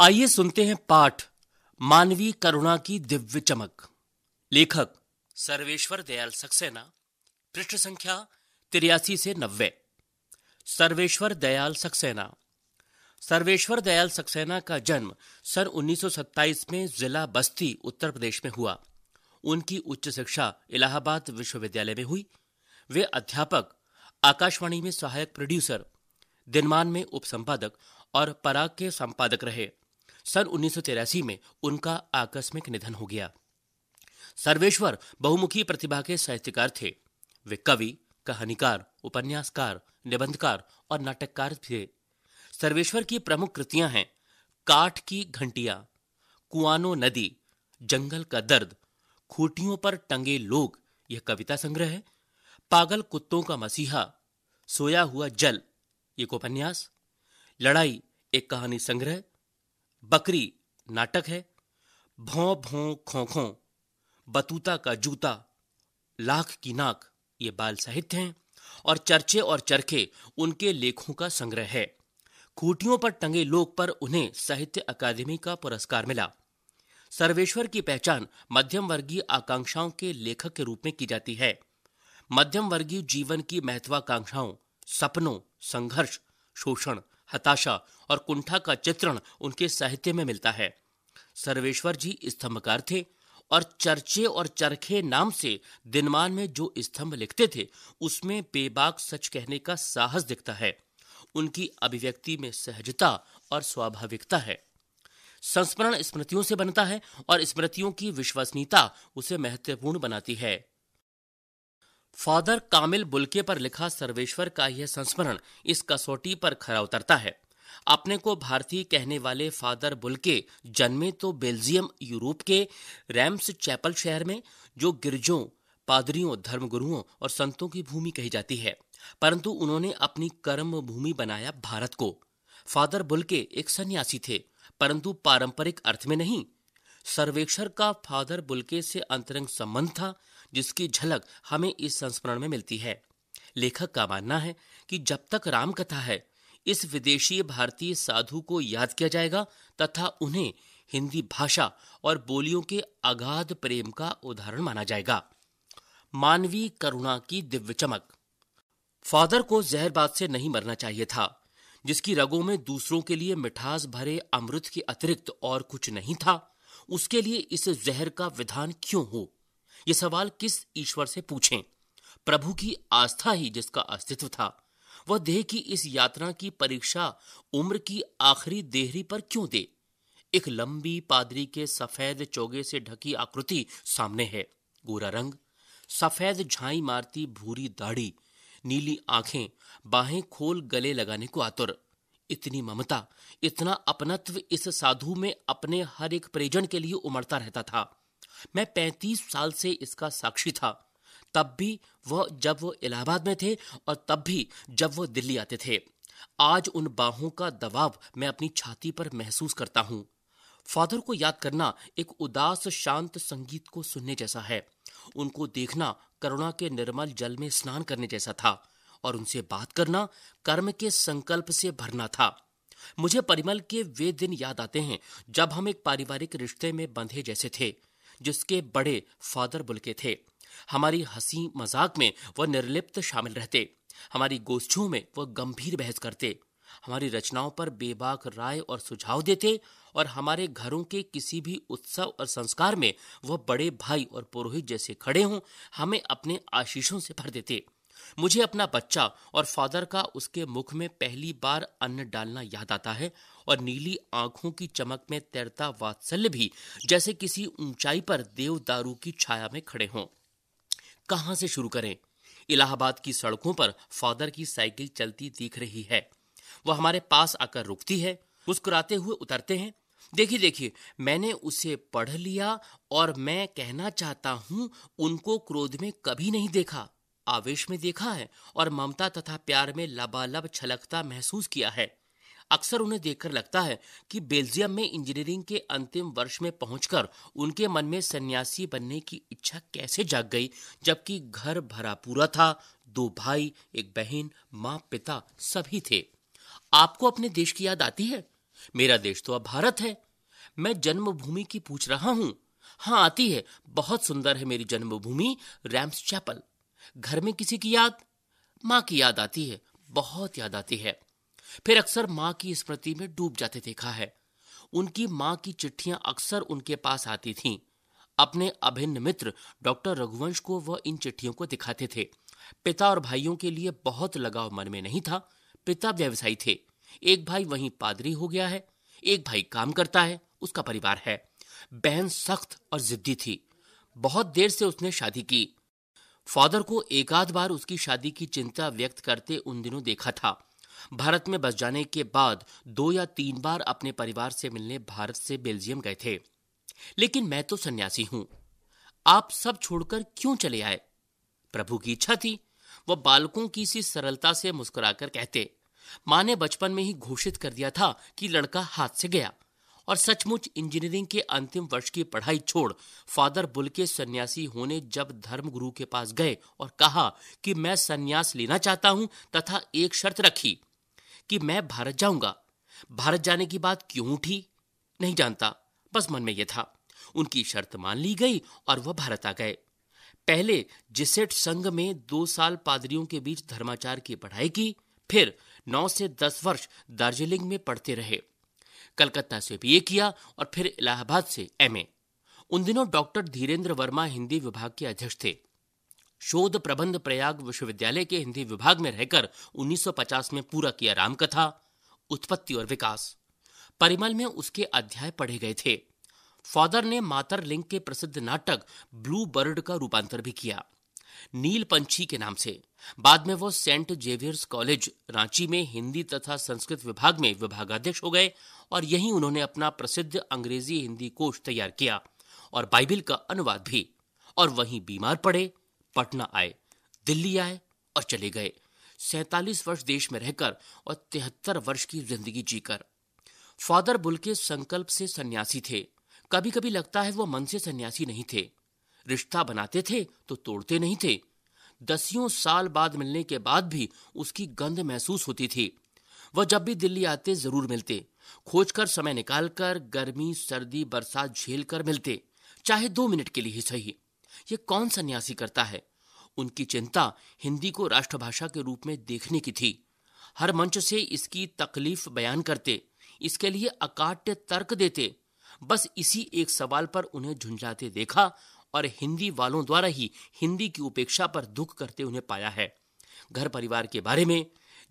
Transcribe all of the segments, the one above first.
आइए सुनते हैं पाठ मानवीय करुणा की दिव्य चमक लेखक सर्वेश्वर दयाल सक्सेना पृष्ठ संख्या तिरासी से नब्बे सर्वेश्वर दयाल सक्सेना सर्वेश्वर दयाल सक्सेना का जन्म सन 1927 में जिला बस्ती उत्तर प्रदेश में हुआ उनकी उच्च शिक्षा इलाहाबाद विश्वविद्यालय में हुई वे अध्यापक आकाशवाणी में सहायक प्रोड्यूसर दिनमान में उप संपादक और पराग के संपादक रहे सन उन्नीस में उनका आकस्मिक निधन हो गया सर्वेश्वर बहुमुखी प्रतिभा के साहित्यकार थे वे कवि कहानीकार उपन्यासकार निबंधकार और नाटककार थे सर्वेश्वर की प्रमुख कृतियां हैं काठ की घंटिया कुआनो नदी जंगल का दर्द खूटियों पर टंगे लोग यह कविता संग्रह है पागल कुत्तों का मसीहा सोया हुआ जल एक उपन्यास लड़ाई एक कहानी संग्रह बकरी नाटक है भों भों खों खो बतूता का जूता लाख की नाक ये बाल साहित्य हैं और चर्चे और चरखे उनके लेखों का संग्रह है खूटियों पर टंगे लोक पर उन्हें साहित्य अकादमी का पुरस्कार मिला सर्वेश्वर की पहचान मध्यम वर्गीय आकांक्षाओं के लेखक के रूप में की जाती है मध्यम वर्गीय जीवन की महत्वाकांक्षाओं सपनों संघर्ष शोषण हताशा और कुंठा का चित्रण उनके साहित्य में मिलता है सर्वेश्वर जी स्तंभकार थे और चर्चे और चरखे नाम से दिनमान में जो स्तंभ लिखते थे उसमें बेबाक सच कहने का साहस दिखता है उनकी अभिव्यक्ति में सहजता और स्वाभाविकता है संस्मरण स्मृतियों से बनता है और स्मृतियों की विश्वसनीयता उसे महत्वपूर्ण बनाती है फादर कामिल बुलके पर लिखा सर्वेश्वर का यह संस्मरण इस कसौटी पर खरा उतरता है अपने को भारतीय कहने वाले फादर बुलके जन्मे तो बेल्जियम यूरोप के रैम्स चैपल शहर में जो गिरजों पादरियों धर्मगुरुओं और संतों की भूमि कही जाती है परंतु उन्होंने अपनी कर्म भूमि बनाया भारत को फादर बुलके एक सन्यासी थे परंतु पारंपरिक अर्थ में नहीं सर्वेक्षर का फादर बुलके से अंतरंग संबंध था जिसकी झलक हमें इस संस्मरण में मिलती है लेखक का मानना है कि जब तक रामकथा है इस विदेशी भारतीय साधु को याद किया जाएगा तथा उन्हें हिंदी भाषा और बोलियों के अगाध प्रेम का उदाहरण माना जाएगा मानवीय करुणा की दिव्य चमक फादर को जहरबाद से नहीं मरना चाहिए था जिसकी रगों में दूसरों के लिए मिठास भरे अमृत के अतिरिक्त और कुछ नहीं था उसके लिए इस जहर का विधान क्यों हो ये सवाल किस ईश्वर से पूछें प्रभु की आस्था ही जिसका अस्तित्व था वह देह की इस यात्रा की परीक्षा उम्र की आखिरी देहरी पर क्यों दे एक लंबी पादरी के सफेद चौगे से ढकी आकृति सामने है गोरा रंग सफेद झाई मारती भूरी दाढ़ी नीली आंखें बाहें खोल गले लगाने को आतुर इतनी ममता इतना अपनत्व इस साधु में अपने हर एक परिजन के लिए उमड़ता रहता था मैं पैंतीस साल से इसका साक्षी था तब भी वह जब वो इलाहाबाद में थे और तब भी जब वो दिल्ली आते थे आज उन बाहों का दबाव मैं अपनी छाती पर महसूस करता हूँ फादर को याद करना एक उदास शांत संगीत को सुनने जैसा है उनको देखना करुणा के निर्मल जल में स्नान करने जैसा था और उनसे बात करना कर्म के संकल्प से भरना था मुझे परिमल के वे दिन याद आते हैं जब हम एक पारिवारिक रिश्ते में बंधे जैसे थे जिसके बड़े फादर बुलके थे हमारी हंसी मजाक में वह निर्लिप्त शामिल रहते हमारी गोष्ठियों में वह गंभीर बहस करते हमारी रचनाओं पर बेबाक राय और सुझाव देते और हमारे घरों के किसी भी उत्सव और संस्कार में वह बड़े भाई और पुरोहित जैसे खड़े हों हमें अपने आशीषों से भर देते मुझे अपना बच्चा और फादर का उसके मुख में पहली बार अन्न डालना याद आता है और नीली आंखों की चमक में तैरता वात्सल्य भी जैसे किसी ऊंचाई पर देवदारू की छाया में खड़े हों कहा से शुरू करें इलाहाबाद की सड़कों पर फादर की साइकिल चलती दिख रही है वह हमारे पास आकर रुकती है मुस्कुराते हुए उतरते हैं देखिए देखिए मैंने उसे पढ़ लिया और मैं कहना चाहता हूं उनको क्रोध में कभी नहीं देखा आवेश में देखा है और ममता तथा प्यार में लबालब छलकता महसूस किया है अक्सर उन्हें देखकर लगता है कि बेल्जियम में इंजीनियरिंग के अंतिम वर्ष में पहुंचकर उनके मन में सन्यासी बनने की इच्छा कैसे जाग गई जबकि घर भरा पूरा था दो भाई एक बहन माँ पिता सभी थे आपको अपने देश की याद आती है मेरा देश तो अब भारत है मैं जन्मभूमि की पूछ रहा हूं हाँ आती है बहुत सुंदर है मेरी जन्मभूमि रैम्स चैपल घर में किसी की याद माँ की याद आती है बहुत याद आती है फिर अक्सर माँ की स्मृति में डूब जाते देखा है उनकी माँ की चिट्ठियां अक्सर उनके पास आती थीं अपने अभिन्न मित्र डॉक्टर रघुवंश को वह इन चिट्ठियों को दिखाते थे पिता और भाइयों के लिए बहुत लगाव मन में नहीं था पिता व्यवसायी थे एक भाई वहीं पादरी हो गया है एक भाई काम करता है उसका परिवार है बहन सख्त और जिद्दी थी बहुत देर से उसने शादी की फादर को एकाध बार उसकी शादी की चिंता व्यक्त करते उन दिनों देखा था भारत में बस जाने के बाद दो या तीन बार अपने परिवार से मिलने भारत से बेल्जियम गए थे लेकिन मैं तो सन्यासी हूं आप सब छोड़कर क्यों चले आए प्रभु की इच्छा थी वह बालकों की सी सरलता से मुस्कुराकर कहते मां ने बचपन में ही घोषित कर दिया था कि लड़का हाथ से गया और सचमुच इंजीनियरिंग के अंतिम वर्ष की पढ़ाई छोड़ फादर बुल के सन्यासी होने जब धर्मगुरु के पास गए और कहा कि मैं सन्यास लेना चाहता हूं तथा एक शर्त रखी कि मैं भारत जाऊंगा भारत जाने की बात क्यों उठी नहीं जानता बस मन में यह था उनकी शर्त मान ली गई और वह भारत आ गए पहले जिसेट संघ में दो साल पादरियों के बीच धर्माचार की पढ़ाई की फिर नौ से दस वर्ष दार्जिलिंग में पढ़ते रहे कलकत्ता से बीए किया और फिर इलाहाबाद से एमए उन दिनों डॉक्टर धीरेन्द्र वर्मा हिंदी विभाग के अध्यक्ष थे शोध प्रबंध प्रयाग विश्वविद्यालय के हिंदी विभाग में रहकर 1950 में पूरा किया रामकथा उत्पत्ति और विकास परिमल में उसके अध्याय पढ़े गए थे फादर ने मातर लिंग के प्रसिद्ध नाटक ब्लू बर्ड का रूपांतर भी किया नीलपंछी के नाम से बाद में वो सेंट जेवियर्स कॉलेज रांची में हिंदी तथा संस्कृत विभाग में विभागाध्यक्ष हो गए और यहीं उन्होंने अपना प्रसिद्ध अंग्रेजी हिंदी कोष तैयार किया और बाइबिल का अनुवाद भी और वहीं बीमार पड़े पटना आए दिल्ली आए और चले गए सैतालीस वर्ष देश में रहकर और तिहत्तर वर्ष की जिंदगी जीकर फादर के संकल्प से सन्यासी थे कभी कभी लगता है वो मन से सन्यासी नहीं थे रिश्ता बनाते थे तो तोड़ते नहीं थे दसियों साल बाद मिलने के बाद भी उसकी गंध महसूस होती थी वह जब भी दिल्ली आते जरूर मिलते खोजकर समय निकालकर गर्मी सर्दी बरसात झेल कर मिलते चाहे दो मिनट के लिए ही सही ये कौन सन्यासी करता है उनकी चिंता हिंदी को राष्ट्रभाषा के रूप में देखने की थी हर मंच से इसकी तकलीफ बयान करते इसके लिए अकाट्य तर्क देते बस इसी एक सवाल पर उन्हें झुंझाते देखा और हिंदी वालों द्वारा ही हिंदी की उपेक्षा पर दुख करते उन्हें पाया है घर परिवार के बारे में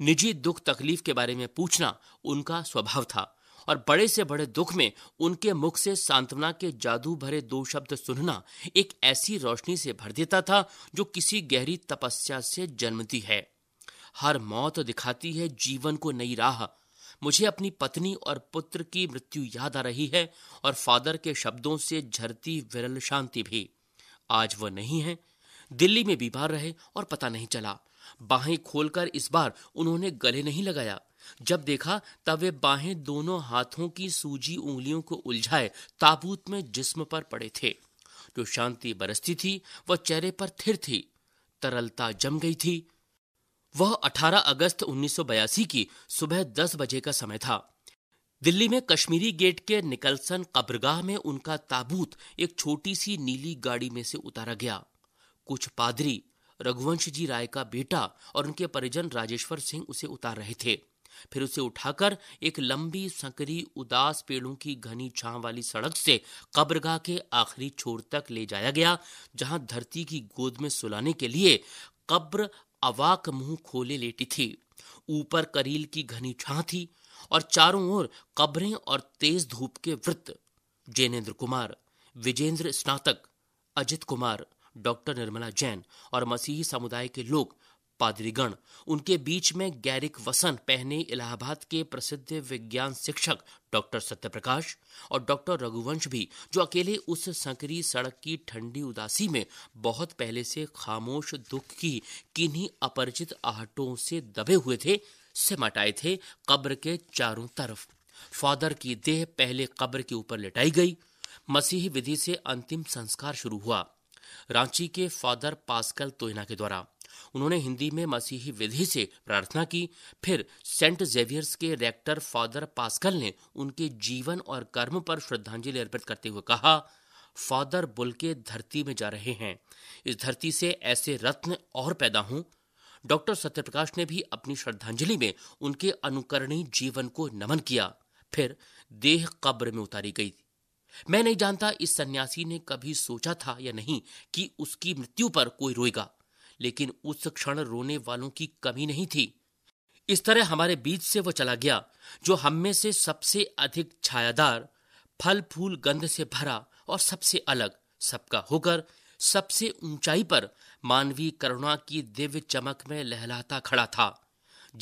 निजी दुख तकलीफ के बारे में पूछना उनका स्वभाव था और बड़े से बड़े दुख में उनके मुख से सांत्वना के जादू भरे दो शब्द सुनना एक ऐसी रोशनी से भर देता था जो किसी गहरी तपस्या से जन्मती है हर मौत दिखाती है जीवन को नई राह मुझे अपनी पत्नी और पुत्र की मृत्यु याद आ रही है और फादर के शब्दों से झरती विरल शांति भी आज वह नहीं है दिल्ली में बीमार रहे और पता नहीं चला बाहें खोलकर इस बार उन्होंने गले नहीं लगाया जब देखा तब वे बाहें दोनों हाथों की सूजी उंगलियों को उलझाए ताबूत में जिस्म पर पड़े थे जो शांति बरसती थी वह चेहरे पर थिर थी तरलता जम गई थी वह 18 अगस्त 1982 की सुबह 10 बजे का समय था दिल्ली में कश्मीरी गेट के निकलसन कब्रगाह में उनका ताबूत एक छोटी सी नीली गाड़ी में से उतारा गया कुछ पादरी रघुवंश जी राय का बेटा और उनके परिजन राजेश्वर सिंह उसे उतार रहे थे फिर उसे उठाकर एक लंबी संकरी उदास पेड़ों की घनी छां वाली सड़क से कब्रगाह के आखिरी छोर तक ले जाया गया जहां धरती की गोद में सुलाने के लिए कब्र अवाक मुंह खोले लेटी थी ऊपर करील की घनी छां थी और चारों ओर कब्रें और तेज धूप के वृत्त जैनेन्द्र कुमार विजेंद्र स्नातक अजित कुमार डॉक्टर निर्मला जैन और मसीही समुदाय के लोग पादरीगण उनके बीच में गैरिक वसन पहने इलाहाबाद के प्रसिद्ध विज्ञान शिक्षक डॉक्टर सत्यप्रकाश और डॉक्टर रघुवंश भी जो अकेले उस संकरी सड़क की ठंडी उदासी में बहुत पहले से खामोश दुख की किन्हीं अपरिचित आहटों से दबे हुए थे सिमट आए थे कब्र के चारों तरफ फादर की देह पहले कब्र के ऊपर लिटाई गई मसीही विधि से अंतिम संस्कार शुरू हुआ रांची के फादर पास्कल तोयना के द्वारा उन्होंने हिंदी में मसीही विधि से प्रार्थना की फिर सेंट जेवियर्स के रेक्टर फादर पास्कल ने उनके जीवन और कर्म पर श्रद्धांजलि अर्पित करते हुए कहा फादर बुल के धरती में जा रहे हैं इस धरती से ऐसे रत्न और पैदा हों डॉक्टर सत्यप्रकाश ने भी अपनी श्रद्धांजलि में उनके अनुकरणीय जीवन को नमन किया फिर देह कब्र में उतारी गई मैं नहीं जानता इस सन्यासी ने कभी सोचा था या नहीं कि उसकी मृत्यु पर कोई रोएगा लेकिन उस क्षण रोने वालों की कमी नहीं थी इस तरह हमारे बीच से वो चला गया जो हम में से सबसे अधिक छायादार फल फूल गंध से भरा और सबसे अलग सबका होकर सबसे ऊंचाई पर मानवीय करुणा की दिव्य चमक में लहलाता खड़ा था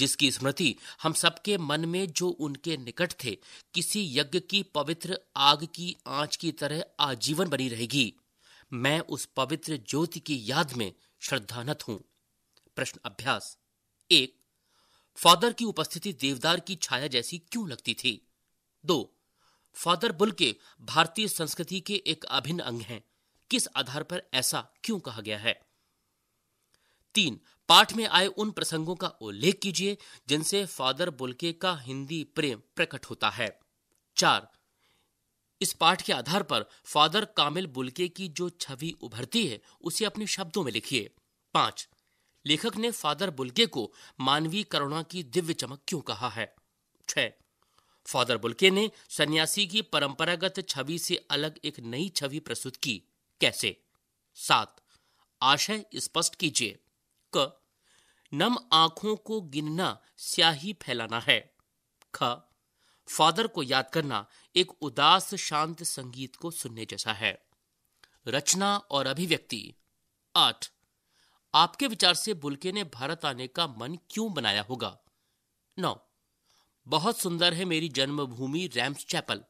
जिसकी स्मृति हम सबके मन में जो उनके निकट थे किसी यज्ञ की पवित्र आग की आंच की तरह आजीवन बनी रहेगी मैं उस पवित्र ज्योति की याद में श्रद्धानत हूं प्रश्न अभ्यास एक फादर की उपस्थिति देवदार की छाया जैसी क्यों लगती थी दो फादर बुल के भारतीय संस्कृति के एक अभिन्न अंग हैं किस आधार पर ऐसा क्यों कहा गया है तीन पाठ में आए उन प्रसंगों का उल्लेख कीजिए जिनसे फादर बुलके का हिंदी प्रेम प्रकट होता है चार इस पाठ के आधार पर फादर कामिल बुलके की जो छवि उभरती है उसे अपने शब्दों में लिखिए पांच लेखक ने फादर बुलके को मानवीय करुणा की दिव्य चमक क्यों कहा है छह फादर बुलके ने सन्यासी की परंपरागत छवि से अलग एक नई छवि प्रस्तुत की कैसे सात आशय स्पष्ट कीजिए क नम आंखों को गिनना स्याही फैलाना है ख फादर को याद करना एक उदास शांत संगीत को सुनने जैसा है रचना और अभिव्यक्ति आठ आपके विचार से बुलके ने भारत आने का मन क्यों बनाया होगा नौ बहुत सुंदर है मेरी जन्मभूमि रैम्स चैपल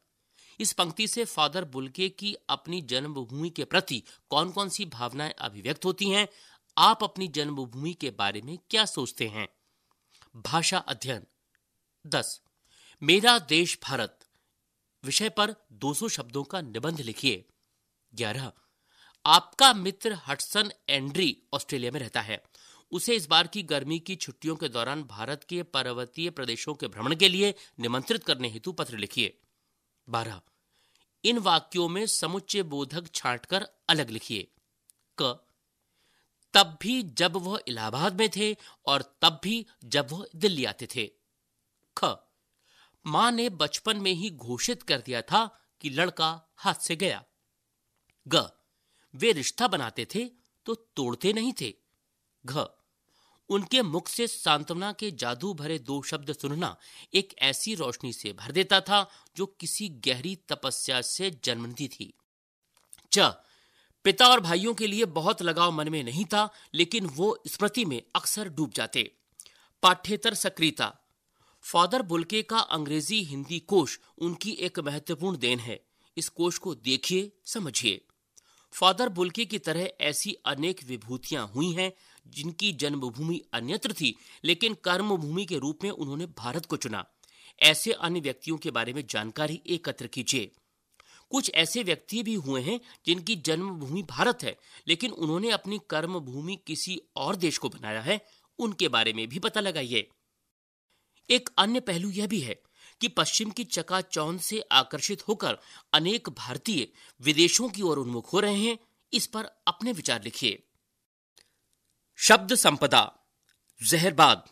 इस पंक्ति से फादर बुलके की अपनी जन्मभूमि के प्रति कौन कौन सी भावनाएं अभिव्यक्त होती हैं आप अपनी जन्मभूमि के बारे में क्या सोचते हैं भाषा अध्ययन दस मेरा देश भारत विषय पर 200 शब्दों का निबंध लिखिए ग्यारह आपका मित्र हटसन एंड्री ऑस्ट्रेलिया में रहता है उसे इस बार की गर्मी की छुट्टियों के दौरान भारत के पर्वतीय प्रदेशों के भ्रमण के लिए निमंत्रित करने हेतु पत्र लिखिए बारह इन वाक्यों में समुच्चय बोधक छांटकर अलग लिखिए क तब भी जब वह इलाहाबाद में थे और तब भी जब वह दिल्ली आते थे ख मां ने बचपन में ही घोषित कर दिया था कि लड़का हाथ से गया ग वे रिश्ता बनाते थे तो तोड़ते नहीं थे घ उनके मुख से सांत्वना के जादू भरे दो शब्द सुनना एक ऐसी रोशनी से भर देता था जो किसी गहरी तपस्या से जन्मती थी च पिता और भाइयों के लिए बहुत लगाव मन में नहीं था लेकिन वो स्मृति में अक्सर डूब जाते पाठ्यतर सक्रियता फादर बुलके का अंग्रेजी हिंदी कोश उनकी एक महत्वपूर्ण देन है इस कोश को देखिए समझिए फादर बुलके की तरह ऐसी अनेक विभूतियां हुई हैं जिनकी जन्मभूमि अन्यत्र थी लेकिन कर्मभूमि के रूप में उन्होंने भारत को चुना ऐसे अन्य व्यक्तियों के बारे में जानकारी एकत्र कीजिए कुछ ऐसे व्यक्ति भी हुए हैं जिनकी जन्मभूमि भारत है लेकिन उन्होंने अपनी कर्म भूमि किसी और देश को बनाया है उनके बारे में भी पता लगाइए एक अन्य पहलू यह भी है कि पश्चिम की चकाचौंध से आकर्षित होकर अनेक भारतीय विदेशों की ओर उन्मुख हो रहे हैं इस पर अपने विचार लिखिए शब्द संपदा जहरबाद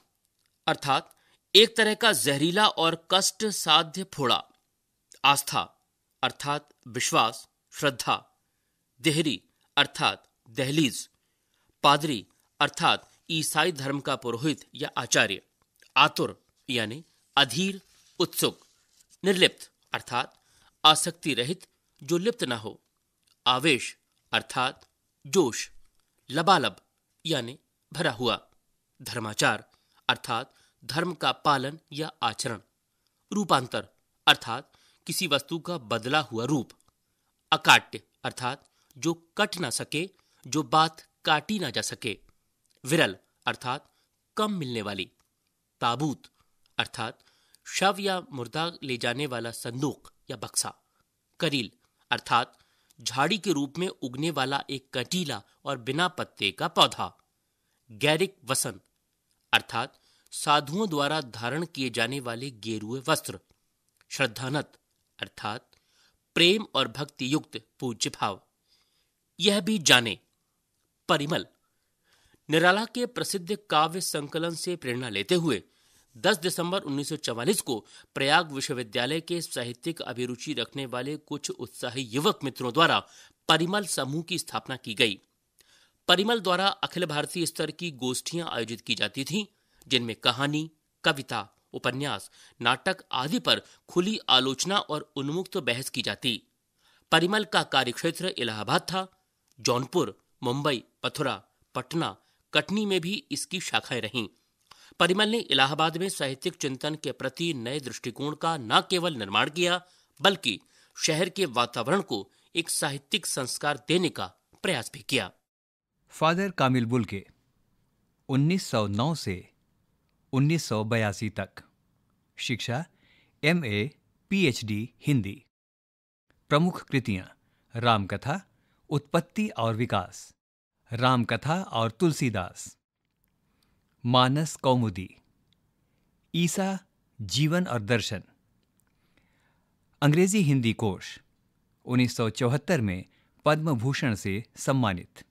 अर्थात एक तरह का जहरीला और कष्ट साध्य फोड़ा आस्था अर्थात विश्वास श्रद्धा देहरी अर्थात दहलीज पादरी अर्थात ईसाई धर्म का पुरोहित या आचार्य आतुर यानी अधीर उत्सुक निर्लिप्त अर्थात आसक्ति रहित जो लिप्त ना हो आवेश अर्थात जोश लबालब यानी भरा हुआ धर्माचार अर्थात धर्म का पालन या आचरण रूपांतर अर्थात किसी वस्तु का बदला हुआ रूप अकाट्य अर्थात जो कट ना सके जो बात काटी ना जा सके विरल अर्थात कम मिलने वाली ताबूत अर्थात शव या मुर्दा ले जाने वाला संदूक या बक्सा करील अर्थात झाड़ी के रूप में उगने वाला एक कटीला और बिना पत्ते का पौधा गैरिक वसन अर्थात साधुओं द्वारा धारण किए जाने वाले गेरुए वस्त्र श्रद्धानत अर्थात प्रेम और भक्ति युक्त पूज्य भाव यह भी जाने परिमल निराला के प्रसिद्ध काव्य संकलन से प्रेरणा लेते हुए 10 दिसंबर 1944 को प्रयाग विश्वविद्यालय के साहित्यिक अभिरुचि रखने वाले कुछ उत्साही युवक मित्रों द्वारा परिमल समूह की स्थापना की गई परिमल द्वारा अखिल भारतीय स्तर की गोष्ठियां आयोजित की जाती थीं जिनमें कहानी कविता उपन्यास नाटक आदि पर खुली आलोचना और उन्मुक्त बहस की जाती परिमल का कार्यक्षेत्र इलाहाबाद था जौनपुर मुंबई मथुरा पटना कटनी में भी इसकी शाखाएं रहीं परिमल ने इलाहाबाद में साहित्यिक चिंतन के प्रति नए दृष्टिकोण का न केवल निर्माण किया बल्कि शहर के वातावरण को एक साहित्यिक संस्कार देने का प्रयास भी किया फादर कामिल बुल के 1909 से उन्नीस तक शिक्षा एम ए पीएचडी हिंदी प्रमुख कृतियां रामकथा उत्पत्ति और विकास रामकथा और तुलसीदास मानस कौमुदी ईसा जीवन और दर्शन अंग्रेजी हिंदी कोश 1974 में पद्म भूषण से सम्मानित